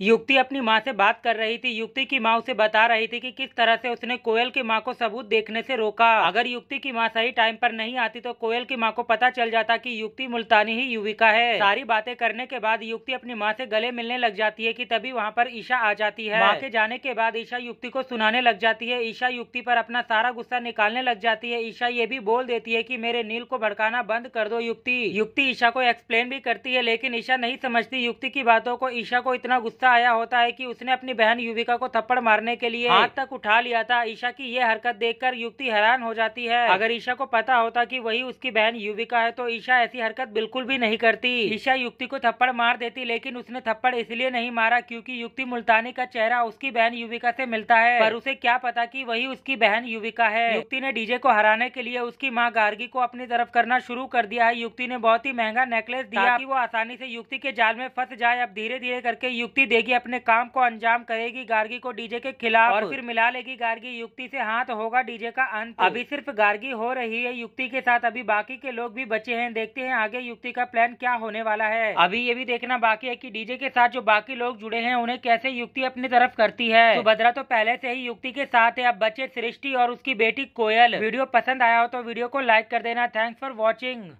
युक्ति अपनी माँ से बात कर रही थी युक्ति की माँ उसे बता रही थी कि किस तरह से उसने कोयल की माँ को सबूत देखने से रोका अगर युक्ति की माँ सही टाइम पर नहीं आती तो कोयल की माँ को पता चल जाता कि युक्ति मुल्तानी ही युविका है सारी बातें करने के बाद युक्ति अपनी माँ से गले मिलने लग जाती है की तभी वहाँ पर ईशा आ जाती है माँ के जाने के बाद ईशा युक्ति को सुनाने लग जाती है ईशा युक्ति पर अपना सारा गुस्सा निकालने लग जाती है ईशा ये भी बोल देती है की मेरे नील को भड़काना बंद कर दो युक्ति युक्ति ईशा को एक्सप्लेन भी करती है लेकिन ईशा नहीं समझती युक्ति की बातों को ईशा को इतना गुस्सा आया होता है कि उसने अपनी बहन युविका को थप्पड़ मारने के लिए हाँ। हाथ तक उठा लिया था ईशा की ये हरकत देखकर युवती हैरान हो जाती है अगर ईशा को पता होता कि वही उसकी बहन युविका है तो ईशा ऐसी हरकत बिल्कुल भी नहीं करती ईशा युक्ति को थप्पड़ मार देती लेकिन उसने थप्पड़ इसलिए नहीं मारा क्यूँकी युक्ति मुल्तानी का चेहरा उसकी बहन युविका ऐसी मिलता है पर उसे क्या पता की वही उसकी बहन युविका है युक्ति ने डीजे को हराने के लिए उसकी माँ गार्गी को अपनी तरफ करना शुरू कर दिया है युक्ति ने बहुत ही महंगा नेकलेस दिया वो आसानी ऐसी युक्ति के जाल में फंस जाए अब धीरे धीरे करके युक्ति युक्ति देगी अपने काम को अंजाम करेगी गार्गी को डीजे के खिलाफ और फिर मिला लेगी गार्गी युक्ति से हाथ होगा डीजे का अंत अभी सिर्फ गार्गी हो रही है युक्ति के साथ अभी बाकी के लोग भी बचे हैं देखते हैं आगे युक्ति का प्लान क्या होने वाला है अभी ये भी देखना बाकी है की डीजे के साथ जो बाकी लोग जुड़े हैं उन्हें कैसे युक्ति अपनी तरफ करती है सुभद्रा तो, तो पहले से ही युक्ति के साथ है अब बचे सृष्टि और उसकी बेटी कोयल वीडियो पसंद आया हो तो वीडियो को लाइक कर देना थैंक्स फॉर वॉचिंग